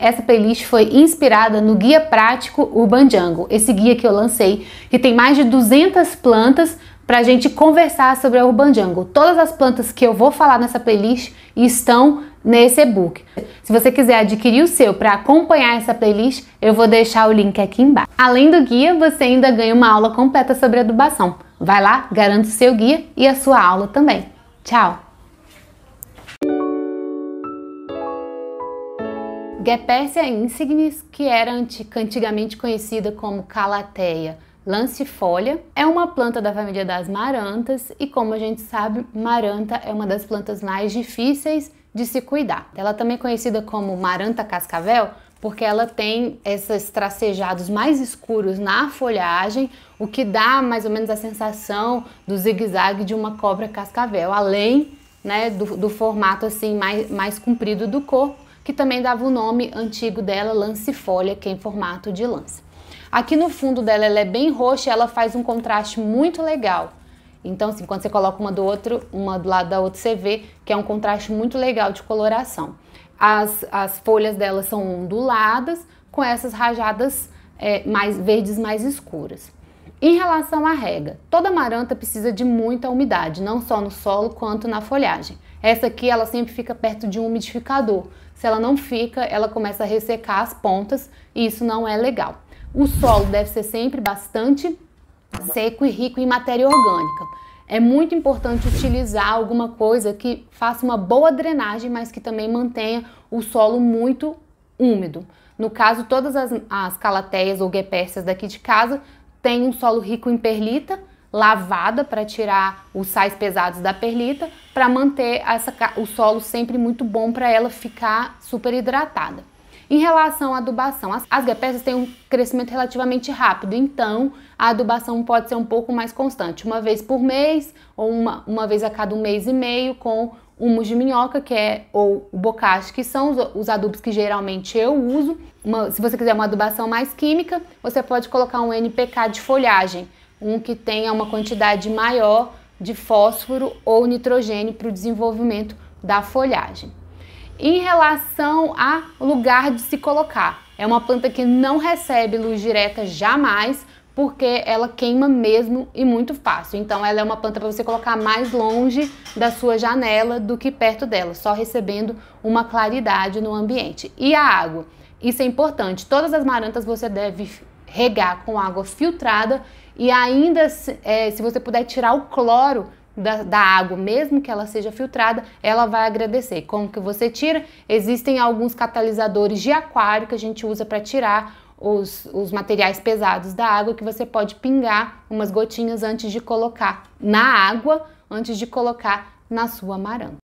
Essa playlist foi inspirada no Guia Prático Urban Jungle, esse guia que eu lancei, que tem mais de 200 plantas para a gente conversar sobre a Urban Jungle. Todas as plantas que eu vou falar nessa playlist estão nesse e-book. Se você quiser adquirir o seu para acompanhar essa playlist, eu vou deixar o link aqui embaixo. Além do guia, você ainda ganha uma aula completa sobre adubação. Vai lá, garanta o seu guia e a sua aula também. Tchau! Gepersia insignis, que era antigamente conhecida como calateia lancifolia, é uma planta da família das marantas e, como a gente sabe, maranta é uma das plantas mais difíceis de se cuidar. Ela é também conhecida como maranta cascavel, porque ela tem esses tracejados mais escuros na folhagem, o que dá mais ou menos a sensação do zigue-zague de uma cobra cascavel, além né, do, do formato assim mais, mais comprido do corpo que também dava o nome antigo dela, lancifólia, que é em formato de lança. Aqui no fundo dela ela é bem roxa, ela faz um contraste muito legal. Então, assim, quando você coloca uma do outro, uma do lado da outra, você vê que é um contraste muito legal de coloração. As, as folhas dela são onduladas, com essas rajadas é, mais verdes mais escuras. Em relação à rega, toda maranta precisa de muita umidade, não só no solo quanto na folhagem. Essa aqui ela sempre fica perto de um umidificador. Se ela não fica, ela começa a ressecar as pontas e isso não é legal. O solo deve ser sempre bastante seco e rico em matéria orgânica. É muito importante utilizar alguma coisa que faça uma boa drenagem, mas que também mantenha o solo muito úmido. No caso, todas as, as calateias ou guepércias daqui de casa têm um solo rico em perlita lavada para tirar os sais pesados da perlita, para manter essa, o solo sempre muito bom para ela ficar super hidratada. Em relação à adubação, as, as têm um crescimento relativamente rápido, então a adubação pode ser um pouco mais constante, uma vez por mês ou uma, uma vez a cada um mês e meio com humus de minhoca, que é ou bocage que são os, os adubos que geralmente eu uso. Uma, se você quiser uma adubação mais química, você pode colocar um NPK de folhagem, um que tenha uma quantidade maior de fósforo ou nitrogênio para o desenvolvimento da folhagem. Em relação a lugar de se colocar, é uma planta que não recebe luz direta jamais, porque ela queima mesmo e muito fácil. Então ela é uma planta para você colocar mais longe da sua janela do que perto dela, só recebendo uma claridade no ambiente. E a água? Isso é importante. Todas as marantas você deve regar com água filtrada e ainda é, se você puder tirar o cloro da, da, água, mesmo que ela seja filtrada, ela vai agradecer. Como que você tira? Existem alguns catalisadores de aquário que a gente usa para tirar os, os materiais pesados da água que você pode pingar umas gotinhas antes de colocar na água, antes de colocar na sua maranta.